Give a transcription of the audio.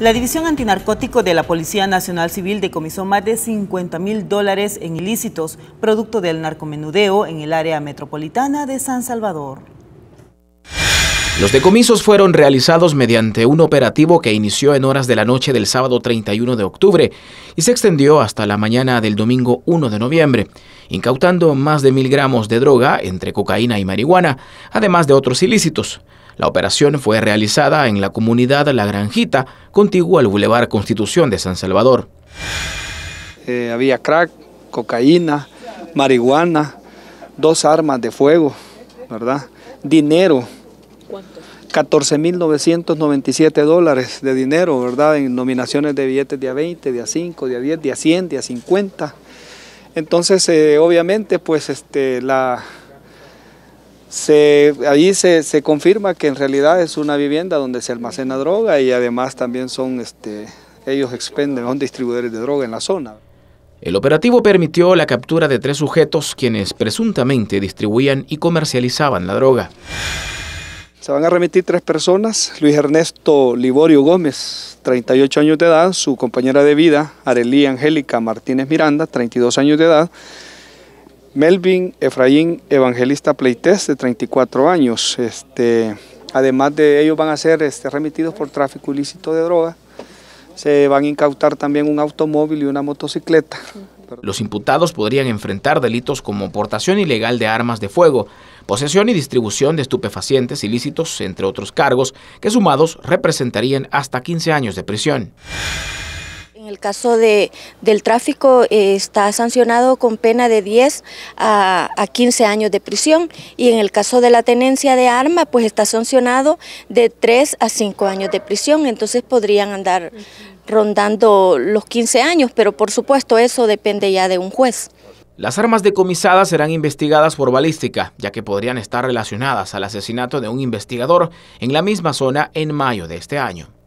La División Antinarcótico de la Policía Nacional Civil decomisó más de 50 mil dólares en ilícitos, producto del narcomenudeo en el área metropolitana de San Salvador. Los decomisos fueron realizados mediante un operativo que inició en horas de la noche del sábado 31 de octubre y se extendió hasta la mañana del domingo 1 de noviembre, incautando más de mil gramos de droga entre cocaína y marihuana, además de otros ilícitos. La operación fue realizada en la comunidad La Granjita, contiguo al Boulevard Constitución de San Salvador. Eh, había crack, cocaína, marihuana, dos armas de fuego, ¿verdad? Dinero. ¿Cuánto? 14.997 dólares de dinero, ¿verdad? En nominaciones de billetes de 20, de 5, de 10, de 100, de a 50. Entonces, eh, obviamente, pues este, la, allí se, confirma que en realidad es una vivienda donde se almacena droga y además también son, este, ellos expenden, son distribuidores de droga en la zona. El operativo permitió la captura de tres sujetos quienes presuntamente distribuían y comercializaban la droga. Se van a remitir tres personas, Luis Ernesto Liborio Gómez, 38 años de edad, su compañera de vida, Arelí Angélica Martínez Miranda, 32 años de edad, Melvin Efraín Evangelista Pleites, de 34 años. Este, además de ellos van a ser este, remitidos por tráfico ilícito de droga, Se van a incautar también un automóvil y una motocicleta. Los imputados podrían enfrentar delitos como portación ilegal de armas de fuego, posesión y distribución de estupefacientes ilícitos, entre otros cargos, que sumados representarían hasta 15 años de prisión el caso de, del tráfico eh, está sancionado con pena de 10 a, 15 años de prisión y en el caso de la tenencia de arma pues está sancionado de 3 a 5 años de prisión, entonces podrían andar rondando los 15 años, pero por supuesto eso depende ya de un juez. Las armas decomisadas serán investigadas por balística, ya que podrían estar relacionadas al asesinato de un investigador en la misma zona en mayo de este año.